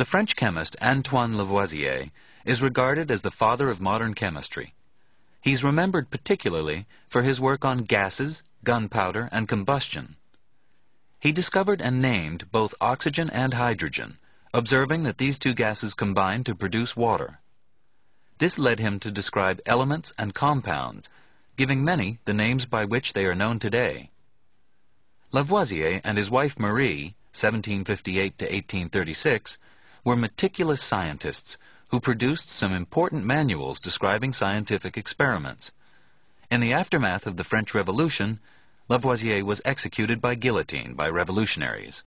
The French chemist Antoine Lavoisier is regarded as the father of modern chemistry. He's remembered particularly for his work on gases, gunpowder, and combustion. He discovered and named both oxygen and hydrogen, observing that these two gases combine to produce water. This led him to describe elements and compounds, giving many the names by which they are known today. Lavoisier and his wife Marie, 1758 to 1836, were meticulous scientists who produced some important manuals describing scientific experiments. In the aftermath of the French Revolution, Lavoisier was executed by guillotine by revolutionaries.